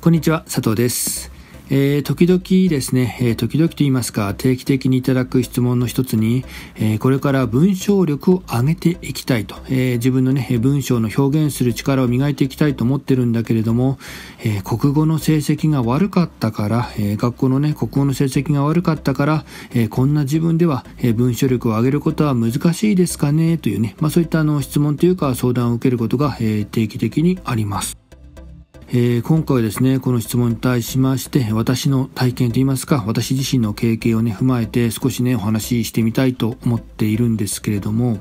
こんにちは佐藤ですえー、時々ですね、えー、時々と言いますか、定期的にいただく質問の一つに、えー、これから文章力を上げていきたいと、え自分のね、文章の表現する力を磨いていきたいと思ってるんだけれども、え国語の成績が悪かったから、え学校のね、国語の成績が悪かったから、えこんな自分では、え文章力を上げることは難しいですかねというね、まあそういったあの質問というか相談を受けることが、え定期的にあります。えー、今回はですね、この質問に対しまして、私の体験といいますか、私自身の経験をね、踏まえて少しね、お話ししてみたいと思っているんですけれども、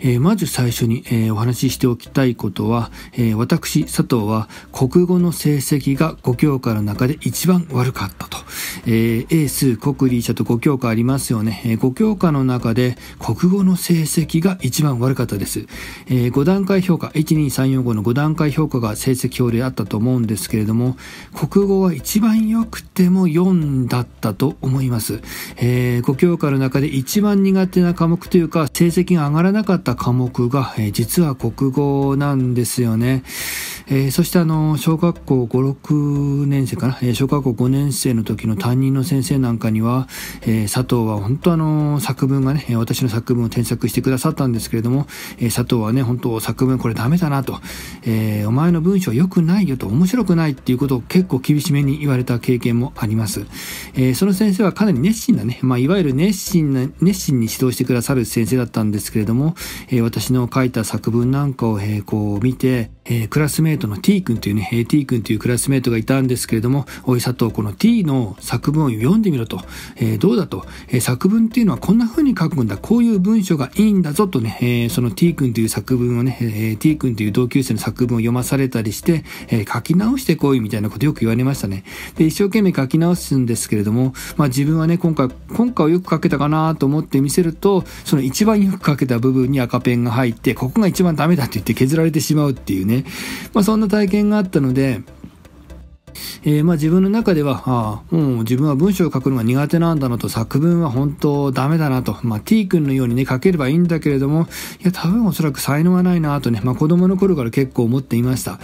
えー、まず最初に、えー、お話ししておきたいことは、えー、私、佐藤は国語の成績が5教科の中で一番悪かったと。えー、英数、国理社と5教科ありますよね。え5教科の中で国語の成績が一番悪かったです。え5段階評価、12345の5段階評価が成績表であったと思うんですけれども、国語は一番良くても4だったと思います。え5教科の中で一番苦手な科目というか、成績が上がらなかったった科目が、え実は国語なんですよね。えー、そしてあの小学校56年生かな、えー、小学校5年生の時の担任の先生なんかには、えー、佐藤は本当あの作文がね私の作文を添削してくださったんですけれども、え佐藤はね本当作文これダメだなと、えお前の文章良くないよと面白くないっていうことを結構厳しめに言われた経験もあります、えその先生はかなり熱心なね、まあ、いわゆる熱心な熱心に指導してくださる先生だったんですけれども、え私の書いた作文なんかを、えこう見て、えクラスメートイトの T 君というね、えー、T 君というクラスメートがいたんですけれども、おい佐藤、この T の作文を読んでみろと、えー、どうだと、えー、作文っていうのはこんな風に書くんだ、こういう文章がいいんだぞとね、えー、その T 君という作文をね、えー、T 君という同級生の作文を読まされたりして、えー、書き直してこいみたいなことよく言われましたね。で、一生懸命書き直すんですけれども、まあ自分はね、今回、今回はよく書けたかなと思って見せると、その一番よく書けた部分に赤ペンが入って、ここが一番ダメだって言って削られてしまうっていうね、まあそんな体験があったのでえー、まあ自分の中では、あもう自分は文章を書くのが苦手なんだなと、作文は本当ダメだなと、まあ T 君のようにね、書ければいいんだけれども、いや、多分おそらく才能はないなとね、まあ子供の頃から結構思っていました。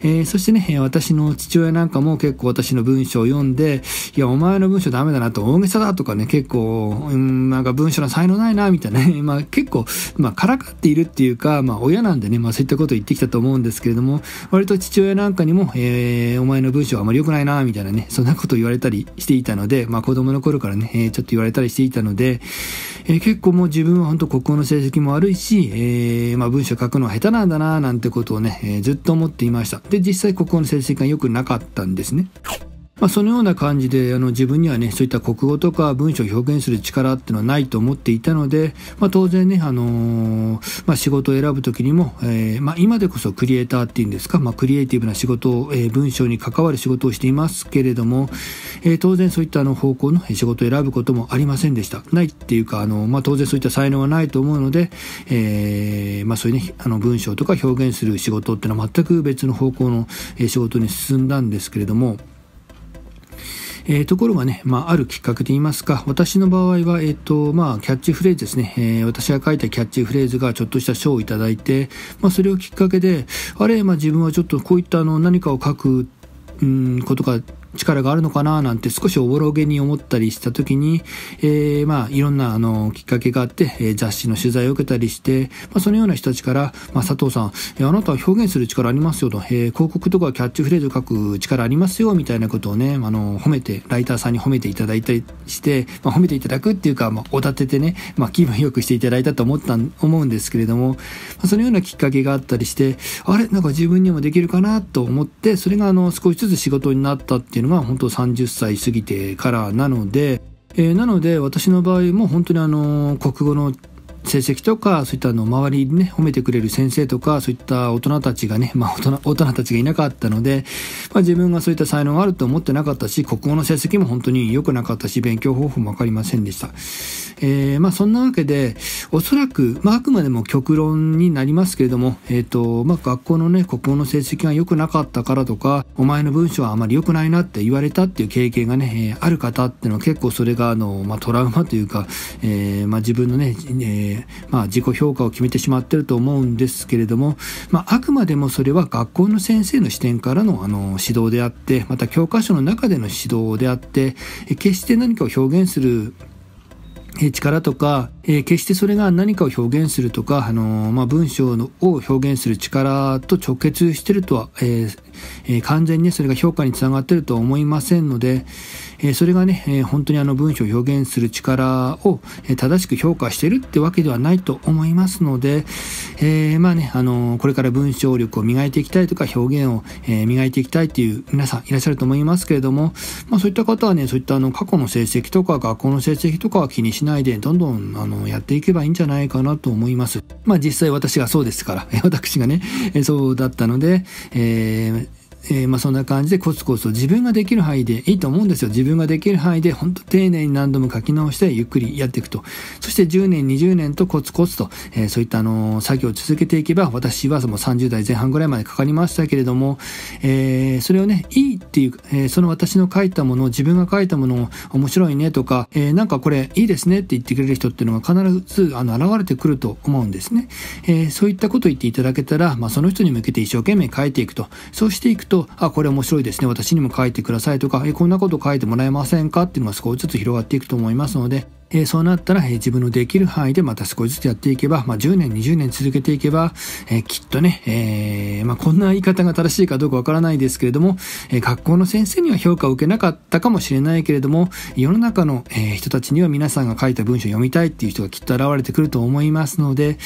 えー、そしてね、私の父親なんかも結構私の文章を読んで、いや、お前の文章ダメだなと、大げさだとかね、結構、うん、なんか文章の才能ないな、みたいなね、まあ結構、まあからかっているっていうか、まあ親なんでね、まあそういったことを言ってきたと思うんですけれども、割と父親なんかにも、えー、お前の文章あまり良くないなみたいなねそんなこと言われたりしていたので、まあ、子供の頃からね、えー、ちょっと言われたりしていたので、えー、結構もう自分は本当国語の成績も悪いし、えー、まあ、文章書くのは下手なんだななんてことをね、えずっと思っていましたで実際国語の成績が良くなかったんですね。まあ、そのような感じであの自分にはねそういった国語とか文章を表現する力っていうのはないと思っていたので、まあ、当然ね、あのー、まあ、仕事を選ぶ時にも、えー、ま今でこそクリエイターっていうんですか、まクリエイティブな仕事を、えー、文章に関わる仕事をしていますけれども、え当然そういったあの方向の仕事を選ぶこともありませんでしたないっていうか、あのま当然そういった才能はないと思うので、えまそういうねあの文章とか表現する仕事っていうのは全く別の方向の仕事に進んだんですけれども。えー、ところがね、まあ、あるきっかけでいいますか、私の場合は、えっ、ー、と、まあ、キャッチフレーズですね、えー、私が書いたキャッチフレーズがちょっとした賞をいただいて、まあ、それをきっかけで、あれ、まあ、自分はちょっとこういったあの、何かを書くうんことが力があるのかななんて少しおぼろげに思ったりした時に、えー、まあいろんなあのきっかけがあって、えー、雑誌の取材を受けたりして、まあ、そのような人たちから、まあ、佐藤さん、えー、あなたは表現する力ありますよと、えー、広告とかキャッチフレーズを書く力ありますよみたいなことをね、あの褒めてライターさんに褒めていただいたりして、まあ、褒めていただくっていうか、まあ、おだててね、まあ、気分よくしていただいたと思った思うんですけれども、まあ、そのようなきっかけがあったりしてあれなんか自分にもできるかなと思ってそれがあの少しずつ仕事になったっていうっていうのは本当30歳過ぎてからなので、えー、なので私の場合も本当にあの国語の成績とかそういったの周りにね褒めてくれる先生とかそういった大人たちがね、まあ、大人大人たちがいなかったので、まあ、自分がそういった才能があると思ってなかったし国語の成績も本当に良くなかったし勉強方法も分かりませんでした、えー、まあ、そんなわけでおそらく、まあ、あくまでも極論になりますけれども、えーとまあ、学校のね国語の成績が良くなかったからとかお前の文章はあまり良くないなって言われたっていう経験がね、えー、ある方っていうのは結構それがあの、まあ、トラウマというか、えーまあ、自分のね、えーまあ、自己評価を決めてしまってると思うんですけれども、まあ、あくまでもそれは学校の先生の視点からのあの指導であってまた教科書の中での指導であって決して何かを表現する力とか、えー、決してそれが何かを表現するとか、あのー、まあ、文章のを表現する力と直結してるとは、えーえ完全にね、それが評価につながってるとは思いませんので、えそれがね、え本当にあの文章を表現する力を、え正しく評価してるってわけではないと思いますので、えまあね、あのこれから文章力を磨いていきたいとか表現を、え磨いていきたいっていう皆さんいらっしゃると思いますけれども、まあそういった方はね、そういったあの過去の成績とか学校の成績とかは気にしないで、どんどんあのやっていけばいいんじゃないかなと思います。まあ実際私がそうですから、私がね、そうだったので、えー、えー、まあ、そんな感じでコツコツと自分ができる範囲でいいと思うんですよ。自分ができる範囲で本当丁寧に何度も書き直してゆっくりやっていくと。そして10年、20年とコツコツと、えー、そういったあの作業を続けていけば私はその30代前半ぐらいまでかかりましたけれども、えー、それをね、いいっていう、えその私の書いたものを自分が書いたものを面白いねとか、えなんかこれいいですねって言ってくれる人っていうのが必ずあの現れてくると思うんですね。えそういったことを言っていただけたら、まあ、その人に向けて一生懸命書いていくと。そうしていくとあこれ面白いですね私にも書いてくださいとかえこんなこと書いてもらえませんかっていうのが少しずつ広がっていくと思いますのでえー、そうなったら、えー、自分のできる範囲でまた少しずつやっていけば、まあ、10年、20年続けていけば、えー、きっとね、えまあ、こんな言い方が正しいかどうかわからないですけれども、え学校の先生には評価を受けなかったかもしれないけれども、世の中の、え人たちには皆さんが書いた文章を読みたいっていう人がきっと現れてくると思いますので、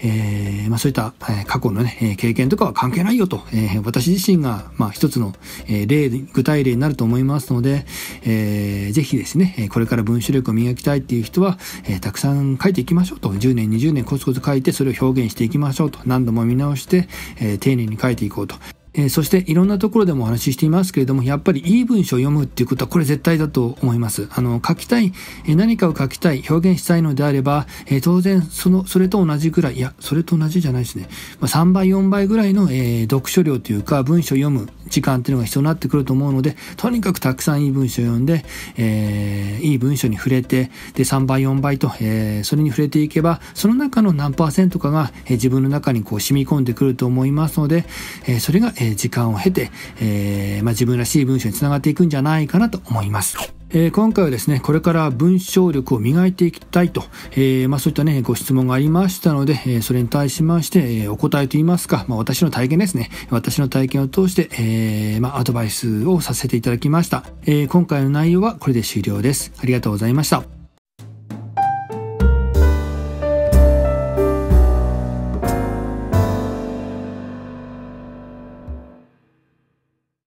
えまあ、そういった、え過去のね、経験とかは関係ないよと、え私自身が、まあ、一つの、え例、具体例になると思いますので、えー、ぜひですね、これから文章力を磨きたいっていう人は、えー、たくさん書いていきましょうと10年20年コツコツ書いてそれを表現していきましょうと何度も見直して、えー、丁寧に書いていこうと。えそしていろんなところでもお話ししていますけれども、やっぱりいい文章を読むっていうことはこれ絶対だと思います。あの、書きたい、え何かを書きたい、表現したいのであれば、え当然その、それと同じぐらい、いや、それと同じじゃないですね。まあ、3倍、4倍ぐらいの、えー、読書量というか文章を読む時間っていうのが必要になってくると思うので、とにかくたくさんいい文章を読んで、えー、いい文章に触れて、で、3倍、4倍と、えー、それに触れていけば、その中の何パーセントかが、えー、自分の中にこう染み込んでくると思いますので、えそれが、え時間を経て、えまあ、自分らしい文章につながっていくんじゃないかなと思います。えー、今回はですね、これから文章力を磨いていきたいと、えー、まあ、そういったね、ご質問がありましたので、えー、それに対しまして、えお答えと言いますか、まあ、私の体験ですね、私の体験を通して、えまあ、アドバイスをさせていただきました。え今回の内容はこれで終了です。ありがとうございました。